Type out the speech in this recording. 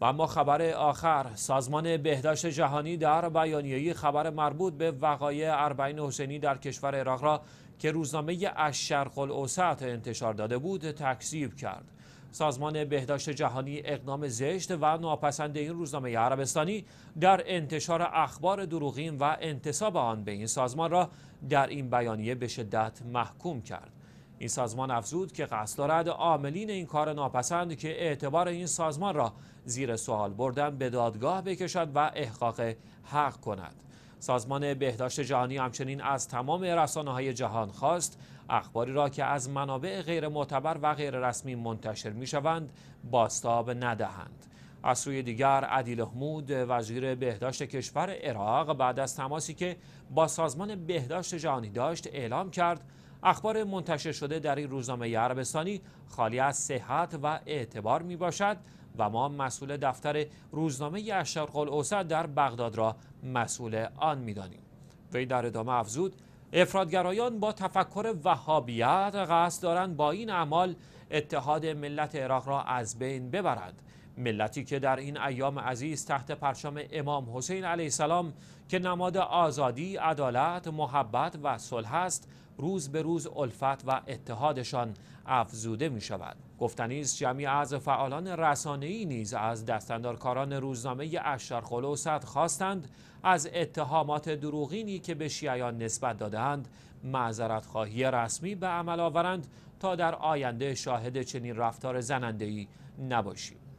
و اما خبر آخر سازمان بهداشت جهانی در بیانیه‌ای خبر مربوط به وقایع اربعین حسینی در کشور عراق را که روزنامه الشرق الاوسط انتشار داده بود تکذیب کرد سازمان بهداشت جهانی اقدام زشت و ناپسند این روزنامه عربستانی در انتشار اخبار دروغین و انتصاب آن به این سازمان را در این بیانیه به شدت محکوم کرد این سازمان افزود که قصد دارد عاملین این کار ناپسند که اعتبار این سازمان را زیر سوال بردن به دادگاه بکشد و احقاق حق کند سازمان بهداشت جهانی همچنین از تمام رسانه های جهان خواست اخباری را که از منابع غیر معتبر و غیر رسمی منتشر می شوند باستاب ندهند از سوی دیگر عدیل حمود وزیر بهداشت کشور عراق بعد از تماسی که با سازمان بهداشت جهانی داشت اعلام کرد اخبار منتشر شده در این روزنامه عربستانی خالی از صحت و اعتبار می باشد و ما مسئول دفتر روزنامه اشرق الاوسط در بغداد را مسئول آن میدانیم وی در ادامه افزود افرادگرایان با تفکر وهابیت قصد دارند با این اعمال اتحاد ملت عراق را از بین ببرند ملتی که در این ایام عزیز تحت پرچم امام حسین علیه السلام که نماد آزادی، عدالت، محبت و صلح است روز به روز الفت و اتحادشان افزوده می شود گفتنی جمعی از فعالان رسانه‌ای نیز از دستاندارکاران روزنامه و صد خواستند از اتهامات دروغینی که به شیعیان نسبت دادند معذرت خواهی رسمی به عمل آورند تا در آینده شاهد چنین رفتار زنندهی نباشیم